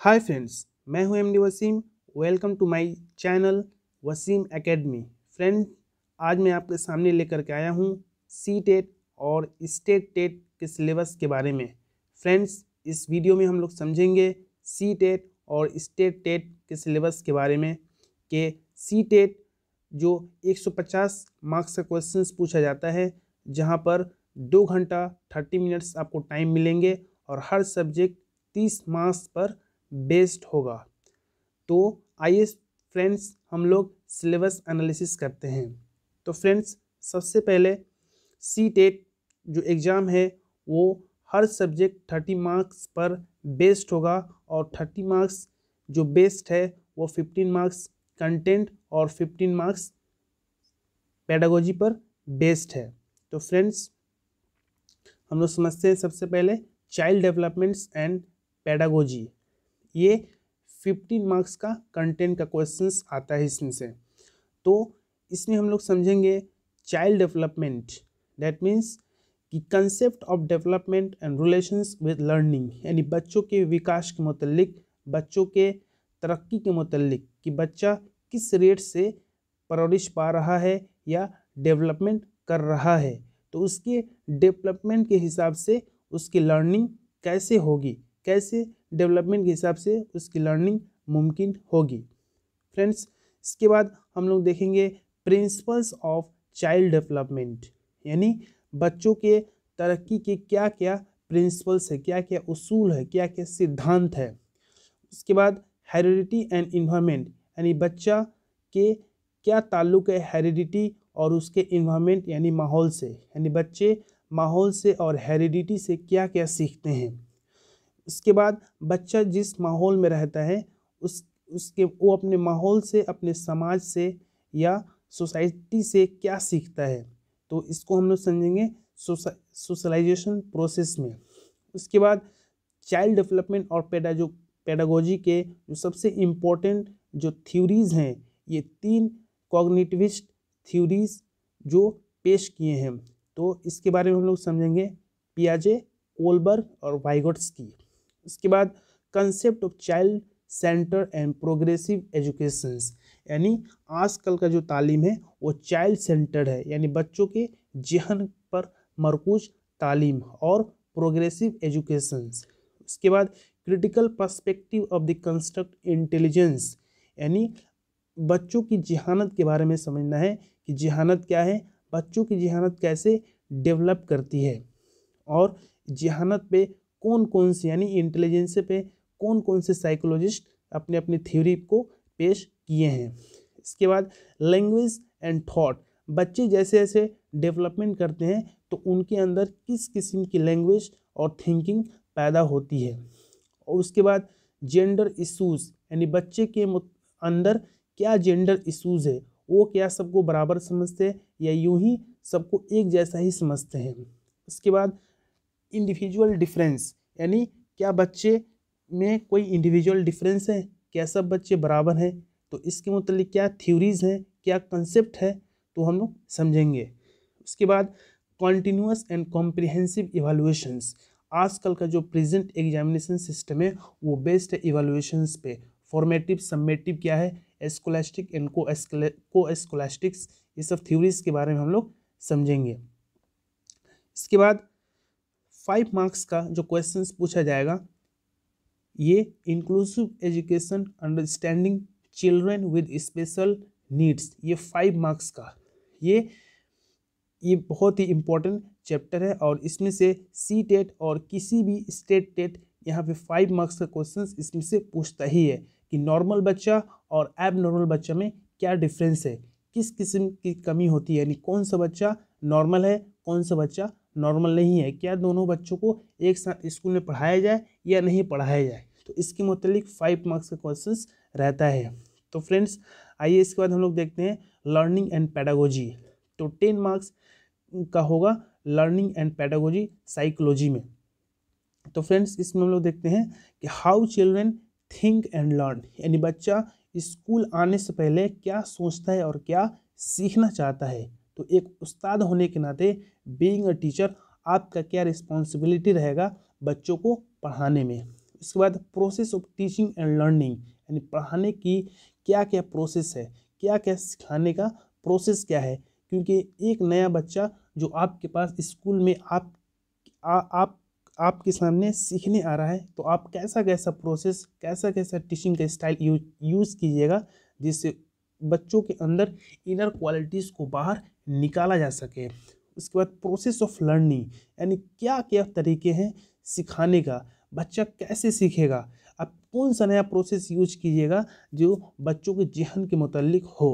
हाय friends मैं हूं MD Wasim welcome to my channel Wasim academy friend आज मैं आपके सामने लेकर के आया हूं सी टेट और स्टेट टेट e के सिलेबस के बारे में फ्रेंड्स इस वीडियो में हम लोग समझेंगे सी टेट e और स्टेट टेट e के सिलेबस के बारे में कि सी टेट जो 150 मार्क्स का क्वेश्चन पूछा जाता है जहाँ पर दो घंटा थर्टी मिनट्स आपको टाइम मिलेंगे और हर सब्जेक्ट तीस मार्क्स पर बेस्ड होगा तो आइए फ्रेंड्स हम लोग सिलेबस एनालिसिस करते हैं तो फ्रेंड्स सबसे पहले सी टेट e e जो एग्ज़ाम है वो हर सब्जेक्ट थर्टी मार्क्स पर बेस्ड होगा और थर्टी मार्क्स जो बेस्ड है वो फिफ्टीन मार्क्स कंटेंट और फिफ्टीन मार्क्स पैडागोजी पर बेस्ड है तो फ्रेंड्स हम लोग समझते हैं सबसे पहले चाइल्ड डेवलपमेंट्स एंड पैडागोजी ये फिफ्टीन मार्क्स का कंटेंट का क्वेश्चंस आता है इसमें से तो इसमें हम लोग समझेंगे चाइल्ड डेवलपमेंट दैट मीन्स कि concept of development and relations with learning यानी बच्चों के विकास के मतलब बच्चों के तरक्की के मतलब कि बच्चा किस रेट से परवरिश पा रहा है या डेवलपमेंट कर रहा है तो उसके डेवलपमेंट के हिसाब से उसकी लर्निंग कैसे होगी कैसे डेवलपमेंट के हिसाब से उसकी लर्निंग मुमकिन होगी फ्रेंड्स इसके बाद हम लोग देखेंगे प्रिंसिपल्स ऑफ चाइल्ड डेवलपमेंट यानी बच्चों के तरक्की के क्या क्या प्रिंसिपल्स है क्या क्या उसूल है क्या क्या सिद्धांत है उसके बाद हेरिडिटी एंड इन्वामेंट यानी बच्चा के क्या ताल्लुक है हेरिडिटी और उसके इन्वामेंट यानी माहौल से यानी बच्चे माहौल से और हेरिडिटी से क्या क्या सीखते हैं इसके बाद बच्चा जिस माहौल में रहता है उस उसके वो अपने माहौल से अपने समाज से या सोसाइटी से क्या सीखता है तो इसको हम लोग समझेंगे सोशलाइजेशन प्रोसेस में उसके बाद चाइल्ड डेवलपमेंट और पेडाजो पेडागोजी के जो सबसे इम्पोर्टेंट जो थ्योरीज हैं ये तीन कॉग्निटिविस्ट थ्योरीज जो पेश किए हैं तो इसके बारे में हम लोग समझेंगे पियाजे कोलबर्ग और वाइगोट्स की उसके बाद concept of child centre and progressive educations यानी आजकल का जो तालीम है वो चाइल्ड सेंटर है यानी बच्चों के जहन पर मरकूज तालीम और प्रोग्रेसिव एजुकेशंस उसके बाद critical perspective of the construct intelligence यानी बच्चों की जहानत के बारे में समझना है कि जहानत क्या है बच्चों की जहानत कैसे डेवलप करती है और जहानत पे कौन कौन से यानी इंटेलिजेंस पे कौन कौन से साइकोलॉजिस्ट अपने अपने थ्योरी को पेश किए हैं इसके बाद लैंग्वेज एंड थॉट बच्चे जैसे जैसे डेवलपमेंट करते हैं तो उनके अंदर किस किस्म की लैंग्वेज और थिंकिंग पैदा होती है और उसके बाद जेंडर इश्यूज यानी बच्चे के अंदर क्या जेंडर इश्यूज है वो क्या सबको बराबर समझते हैं या यूं ही सबको एक जैसा ही समझते हैं उसके बाद इंडिविजुअल डिफरेंस यानी क्या बच्चे में कोई इंडिविजुअल डिफरेंस है क्या सब बच्चे बराबर हैं तो इसके मतलब क्या थ्योरीज हैं क्या कंसेप्ट है तो हम लोग समझेंगे उसके बाद कॉन्टीन्यूस एंड कॉम्प्रिहेंसिव इवेलुएशंस आजकल का जो प्रेजेंट एग्जामिनेशन सिस्टम है वो बेस्ड है इवेलुएशंस पे फॉर्मेटिव सम्मेटिव क्या है एस्कोलास्टिक एंड को को एस्कोलास्टिक्स ये सब थ्योरीज के बारे में हम लोग समझेंगे इसके बाद फाइव मार्क्स का जो क्वेश्चन पूछा जाएगा ये inclusive education understanding children with special needs five फाइव मार्क्स का ये ये बहुत ही इम्पोर्टेंट चैप्टर है और इसमें से सी टेट e और किसी भी स्टेट टेट e यहाँ पे फाइव मार्क्स का क्वेश्चन इसमें से पूछता ही है कि नॉर्मल बच्चा और एब नॉर्मल बच्चा में क्या डिफरेंस है किस किस्म की कमी होती है यानी कौन सा बच्चा नॉर्मल है कौन सा बच्चा नॉर्मल नहीं है क्या दोनों बच्चों को एक साथ स्कूल में पढ़ाया जाए या नहीं पढ़ाया जाए तो इसके मतलब फाइव मार्क्स का क्वेश्चन रहता है तो फ्रेंड्स आइए इसके बाद हम लोग देखते हैं लर्निंग एंड पैडागोजी तो टेन मार्क्स का होगा लर्निंग एंड पैडागोजी साइकोलॉजी में तो फ्रेंड्स इसमें हम लोग देखते हैं कि how children think and learn यानी बच्चा स्कूल आने से पहले क्या सोचता है और क्या सीखना चाहता है तो एक उस्ताद होने के नाते बीइंग अ टीचर आपका क्या रिस्पॉन्सिबिलिटी रहेगा बच्चों को पढ़ाने में इसके बाद process of teaching and learning यानी पढ़ाने की क्या क्या प्रोसेस है क्या क्या सिखाने का प्रोसेस क्या है क्योंकि एक नया बच्चा जो आपके पास स्कूल में आप आ, आप आपके सामने सीखने आ रहा है तो आप कैसा कैसा प्रोसेस कैसा कैसा टीचिंग का स्टाइल यूज़ कीजिएगा जिससे बच्चों के अंदर इनर क्वालिटीज़ को बाहर निकाला जा सके उसके बाद प्रोसेस ऑफ लर्निंग यानी क्या क्या तरीके हैं सिखाने का बच्चा कैसे सीखेगा आप कौन सा नया प्रोसेस यूज कीजिएगा जो बच्चों के जहन के मतलब हो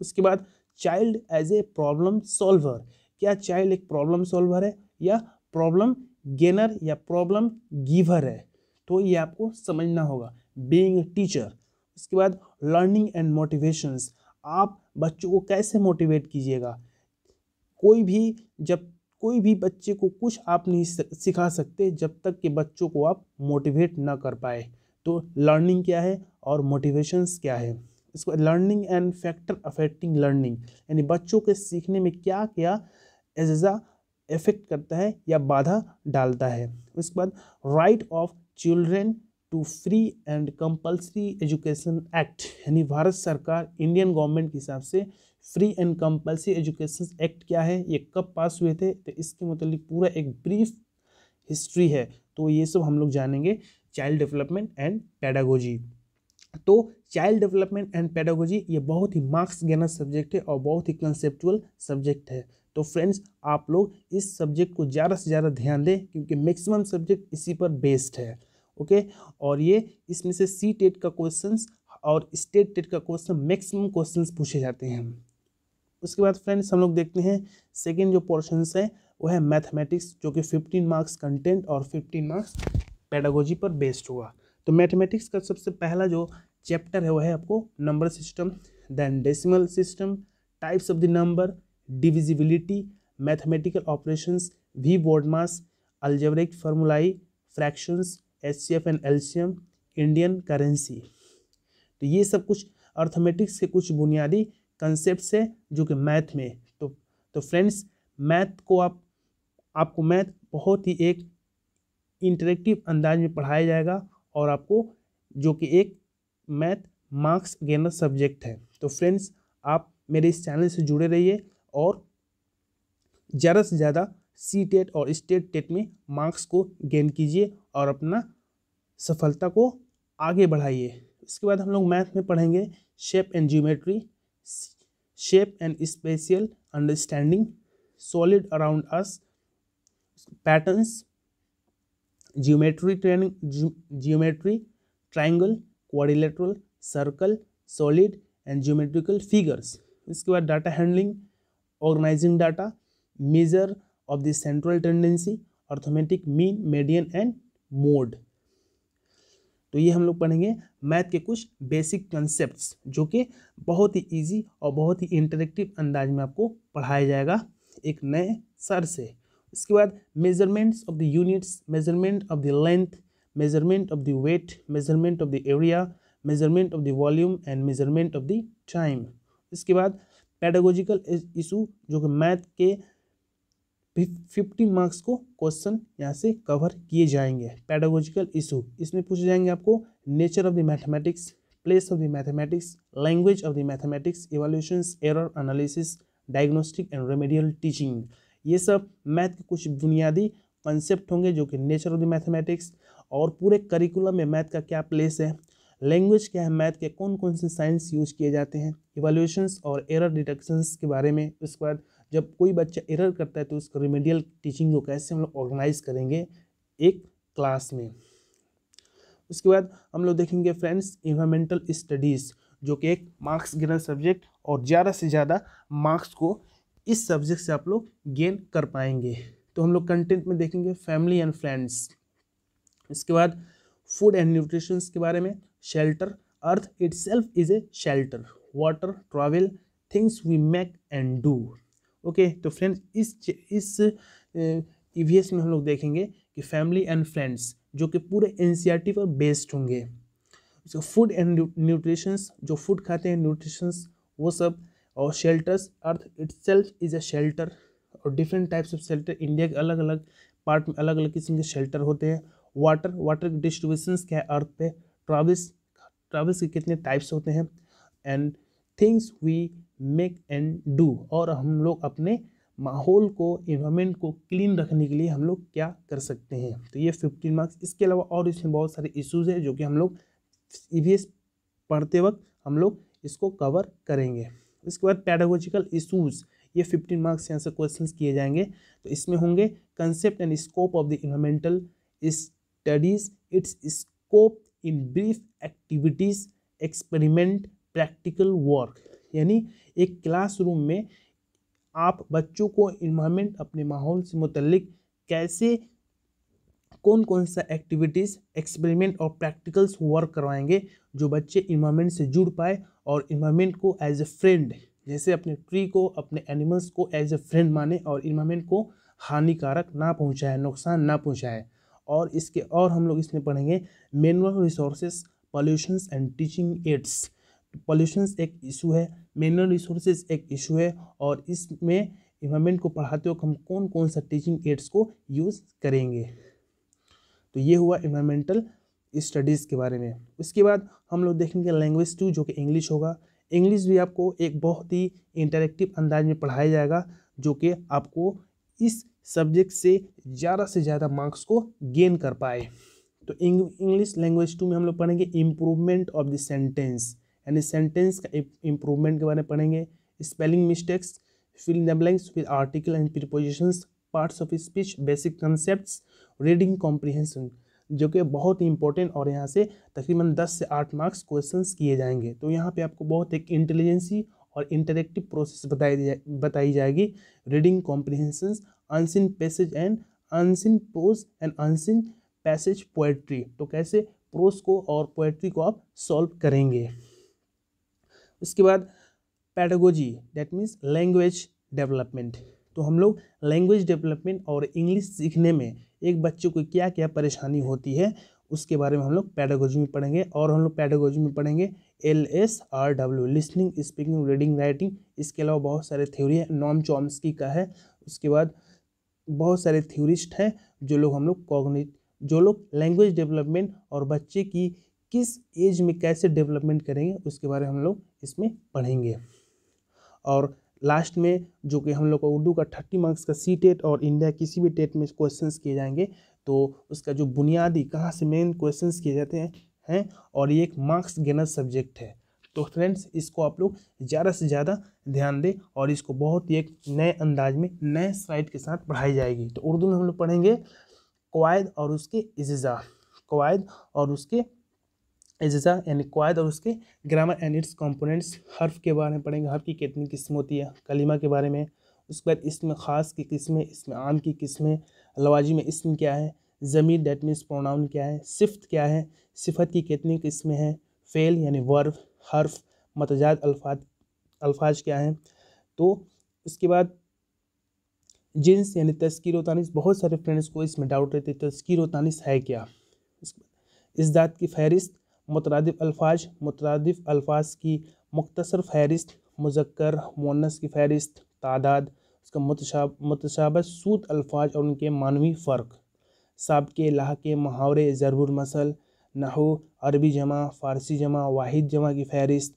उसके बाद child as a problem solver क्या चाइल्ड एक प्रॉब्लम सॉल्वर है या प्रॉब्लम गेनर या प्रॉब्लम गिवर है तो ये आपको समझना होगा बीइंग टीचर उसके बाद लर्निंग एंड मोटिवेशंस आप बच्चों को कैसे मोटिवेट कीजिएगा कोई भी जब कोई भी बच्चे को कुछ आप नहीं सिखा सकते जब तक कि बच्चों को आप मोटिवेट ना कर पाए तो लर्निंग क्या है और मोटिवेशंस क्या है इसको learning and factor affecting learning यानी बच्चों के सीखने में क्या क्या एजा इफेक्ट करता है या बाधा डालता है उसके बाद right of children to free and compulsory education act यानी भारत सरकार इंडियन गवर्नमेंट के हिसाब से free and compulsory education act क्या है ये कब पास हुए थे तो इसके मतलब पूरा एक ब्रीफ हिस्ट्री है तो ये सब हम लोग जानेंगे चाइल्ड डेवलपमेंट एंड पैडागोजी तो चाइल्ड डेवलपमेंट एंड पैडागोजी ये बहुत ही मार्क्स गेनर सब्जेक्ट है और बहुत ही कंसेप्चुअल सब्जेक्ट है तो फ्रेंड्स आप लोग इस सब्जेक्ट को ज़्यादा से ज़्यादा ध्यान दें क्योंकि मैक्सिमम सब्जेक्ट इसी पर बेस्ड है ओके और ये इसमें से सी टेट का क्वेश्चंस और स्टेट टेट का क्वेश्चन मैक्सिमम क्वेश्चंस पूछे जाते हैं उसके बाद फ्रेंड्स हम लोग देखते हैं सेकेंड जो पोर्शन है वो है मैथमेटिक्स जो कि फिफ्टीन मार्क्स कंटेंट और फिफ्टीन मार्क्स पैडागोजी पर बेस्ड होगा तो मैथमेटिक्स का सबसे पहला जो चैप्टर है वो है आपको number system then decimal system types of the number divisibility mathematical operation we mass algebraic formulae fractions H and LCM Indian currency तो ये सब कुछ अर्थमेटिक्स के कुछ बुनियादी कंसेप्ट है जो कि मैथ में तो तो फ्रेंड्स मैथ को आप आपको मैथ बहुत ही एक इंटरेक्टिव अंदाज में पढ़ाया जाएगा और आपको जो कि एक मैथ मार्क्स गेनर सब्जेक्ट है तो फ्रेंड्स आप मेरे इस चैनल से जुड़े रहिए और ज़्यादा से ज़्यादा सी टेट e और स्टेट टेट e में मार्क्स को गेन कीजिए और अपना सफलता को आगे बढ़ाइए इसके बाद हम लोग मैथ में पढ़ेंगे shape and geometry shape and spatial understanding solid around us patterns geometry training ge geometry triangle quadrilateral circle solid and geometrical figures इसके बाद data handling organising data measure of the central tendency arithmetic mean median and mode तो ये हम लोग पढ़ेंगे math के कुछ basic concepts जो कि बहुत ही इजी और बहुत ही इंटरेक्टिव अंदाज में आपको पढ़ाया जाएगा एक नए सर से उसके बाद measurements of the units measurement of the length measurement of the weight measurement of the area measurement of the volume and measurement of the time इसके बाद पैडागोजिकल इशू जो कि मैथ के फिफ्टी मार्क्स को question यहाँ से cover किए जाएंगे पैडागोजिकल इशू इसमें पूछे जाएंगे आपको nature of the mathematics place of the mathematics language of the mathematics evolutions error analysis diagnostic and remedial teaching ये सब मैथ के कुछ बुनियादी कंसेप्ट होंगे जो कि नेचर ऑफ द मैथमेटिक्स और पूरे करिकुलम में मैथ का क्या प्लेस है लैंग्वेज क्या है मैथ के कौन कौन से साइंस यूज किए जाते हैं इवोल्यूशंस और एरर डिटेक्शंस के बारे में उसके बाद जब कोई बच्चा एरर करता है तो उसको रिमेडियल टीचिंग को कैसे हम लोग ऑर्गेनाइज करेंगे एक क्लास में उसके बाद हम लोग देखेंगे फ्रेंड्स इन्वायरमेंटल स्टडीज़ जो कि एक मार्क्स गिनर सब्जेक्ट और ज़्यादा से ज़्यादा मार्क्स को इस सब्जेक्ट से आप लोग गेन कर पाएंगे तो हम लोग कंटेंट में देखेंगे फैमिली एंड फ्रेंड्स इसके बाद फूड एंड न्यूट्रिशन के बारे में shelter earth itself is a shelter water travel things we make and do okay तो फ्रेंड्स इस इस ई e में हम लोग देखेंगे कि फैमिली एंड फ्रेंड्स जो कि पूरे एन e पर बेस्ड होंगे फूड एंड न्यूट्रिशंस जो फूड खाते हैं न्यूट्रिशंस वो सब और shelters earth it is a shelter और different types of shelter India के अलग अलग पार्ट में अलग अलग किस्म के शेल्टर होते हैं वाटर वाटर डिस्ट्रीब्यूशन क्या है अर्थ पे ट्रावल्स ट्रावल्स के कितने टाइप्स होते हैं and things we make and do और हम लोग अपने माहौल को इन्वायरमेंट को क्लीन रखने के लिए हम लोग क्या कर सकते हैं तो ये फिफ्टीन मार्क्स इसके अलावा और इसमें बहुत सारे इश्यूज़ हैं जो कि हम लोग ई पढ़ते वक्त हम लोग इसको कवर करेंगे इसके बाद पैडागोजिकल इशूज़ ये फिफ्टीन मार्क्स से आंसर क्वेश्चन किए जाएंगे तो इसमें होंगे concept and scope of the environmental studies its scope in brief activities experiment practical work यानी एक क्लासरूम में आप बच्चों को इन्वामेंट अपने माहौल से मुतलक कैसे कौन कौन सा एक्टिविटीज़ एक्सपेरिमेंट और प्रैक्टिकल्स वर्क करवाएंगे जो बच्चे इन्वामेंट से जुड़ पाए और इन्वामेंट को एज ए फ्रेंड जैसे अपने ट्री को अपने एनिमल्स को एज ए फ्रेंड माने और इन्वामेंट को हानिकारक ना पहुँचाए नुकसान ना पहुँचाए और इसके और हम लोग इसमें पढ़ेंगे manual resources pollutions and teaching aids pollution एक इशू है मिनरल रिसोर्सेज एक इशू है और इसमें इन्वायरमेंट को पढ़ाते वक्त हम कौन कौन सा टीचिंग एड्स को यूज़ करेंगे तो ये हुआ इन्वायरमेंटल स्टडीज़ के बारे में उसके बाद हम लोग देखेंगे लैंग्वेज टू जो कि इंग्लिश होगा इंग्लिश भी आपको एक बहुत ही इंटरेक्टिव अंदाज में पढ़ाया जाएगा जो कि आपको इस सब्जेक्ट से ज़्यादा से ज़्यादा मार्क्स को गेन कर पाए तो इंग्लिश लैंग्वेज टू में हम लोग पढ़ेंगे इम्प्रूवमेंट ऑफ द सेंटेंस यानी सेंटेंस का इम्प्रूवमेंट के बारे में पढ़ेंगे spelling mistakes fill in the blanks फिर article and prepositions parts of speech basic concepts reading comprehension जो कि बहुत ही इंपॉर्टेंट और यहाँ से तकरीबन दस से आठ मार्क्स क्वेश्चन किए जाएंगे तो यहाँ पर आपको बहुत एक इंटेलिजेंसी और इंटरेक्टिव प्रोसेस बताई जाए बताई जाएगी reading comprehension unseen passage and unseen prose and unseen passage poetry तो कैसे प्रोज को और पोएट्री को आप सॉल्व करेंगे उसके बाद pedagogy that means language development तो हम लोग लैंग्वेज डेवलपमेंट और इंग्लिश सीखने में एक बच्चे को क्या क्या परेशानी होती है उसके बारे में हम लोग पैडागोजी में पढ़ेंगे और हम लोग पैडागोजी में पढ़ेंगे L S R W listening speaking reading writing इसके अलावा बहुत सारे थ्योरी है नॉम चॉम्सकी का है उसके बाद बहुत सारे थ्योरिस्ट हैं जो लोग हम लोग कॉग्नि जो लोग लैंग्वेज डेवलपमेंट और बच्चे की किस एज में कैसे डेवलपमेंट करेंगे उसके बारे में हम लोग इसमें पढ़ेंगे और लास्ट में जो कि हम लोग का उर्दू का थर्टी मार्क्स का सी टेट और इंडिया किसी भी टेट में क्वेश्चंस किए जाएंगे तो उसका जो बुनियादी कहाँ से मेन क्वेश्चंस किए जाते हैं हैं और ये एक मार्क्स गेनर सब्जेक्ट है तो फ्रेंड्स इसको आप लोग ज़्यादा से ज़्यादा ध्यान दें और इसको बहुत ही एक नए अंदाज में नए स्लाइड के साथ पढ़ाई जाएगी तो उर्दू में हम लोग पढ़ेंगे कवायद और उसके इज़ा कवायद और उसके अज्जा यानी क्वायद और उसके ग्रामर एंड इट्स कंपोनेंट्स हर्फ के बारे में पढ़ेंगे हर्फ की कितनी किस्म होती है कलीमा के बारे में उसके बाद इसमें ख़ास की किस्में इसमें आम की किस्में लवाजी में इसम क्या है ज़मीर डेट मीन्स प्रोनाउन क्या है सिफ्त क्या है सिफत की कितनी किस्में हैं फेल यानी वर्फ हर्फ मतजाद अल्फाज अल्फाज क्या हैं तो उसके बाद जिन्स यानी तस्कीर व तानिस बहुत सारे फ्रेंड्स को इसमें डाउट रहते तस्कीर व तानिस है क्या इस दात की फहरिस्त मुतरदफ़ अल्फाज मुतरद अल्फाज की मुख्तर फहरिस्त मुजक्र मुनस की फहरिस्त तादाद उसका मतशा मतशाबत सूत अल्फाज और उनके मानवी फ़र्क सबके लाह के मुहावरे ज़रबुलमसल नहो अरबी जमा फ़ारसी जमा वाहिद जमा की फहरिस्त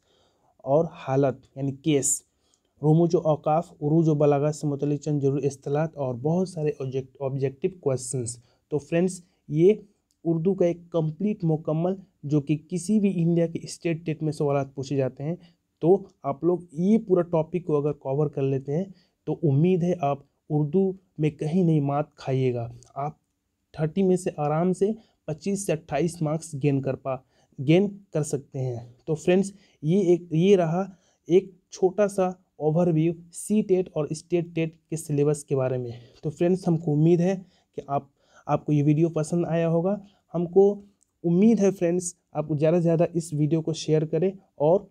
और हालत यानी केस रूमोज अवकाफ़ उरूज बलागत से मुतल चंद जरूर असलात और बहुत सारे ऑब्जेक्टिव क्वेश्चंस तो फ्रेंड्स ये उर्दू का एक कंप्लीट मुकम्मल जो कि किसी भी इंडिया के स्टेट स्टेट में सवाल पूछे जाते हैं तो आप लोग ये पूरा टॉपिक को अगर कवर कर लेते हैं तो उम्मीद है आप उर्दू में कहीं नहीं मात खाइएगा आप थर्टी में से आराम से पच्चीस से अट्ठाईस मार्क्स गेन कर पा गेन कर सकते हैं तो फ्रेंड्स ये एक ये रहा एक छोटा सा ओवरव्यू सी टेट और स्टेट टेट के सिलेबस के बारे में तो फ्रेंड्स हमको उम्मीद है कि आप आपको ये वीडियो पसंद आया होगा हमको उम्मीद है फ्रेंड्स आप ज़्यादा से ज़्यादा इस वीडियो को शेयर करें और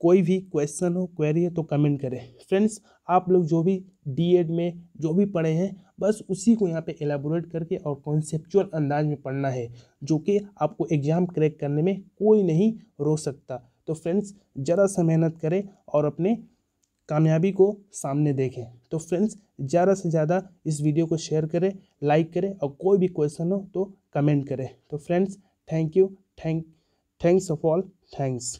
कोई भी क्वेश्चन हो क्वेरी है तो कमेंट करें फ्रेंड्स आप लोग जो भी डीएड में जो भी पढ़े हैं बस उसी को यहाँ पे एलाबोरेट करके और कॉन्सेपचुअल अंदाज में पढ़ना है जो कि आपको एग्ज़ाम क्रैक करने में कोई नहीं रो सकता तो फ्रेंड्स ज़रा सा मेहनत करें और अपने कामयाबी को सामने देखें तो फ्रेंड्स ज़्यादा से ज़्यादा इस वीडियो को शेयर करें लाइक करें और कोई भी क्वेश्चन हो तो कमेंट करें तो friends thank you thank thanks of all thanks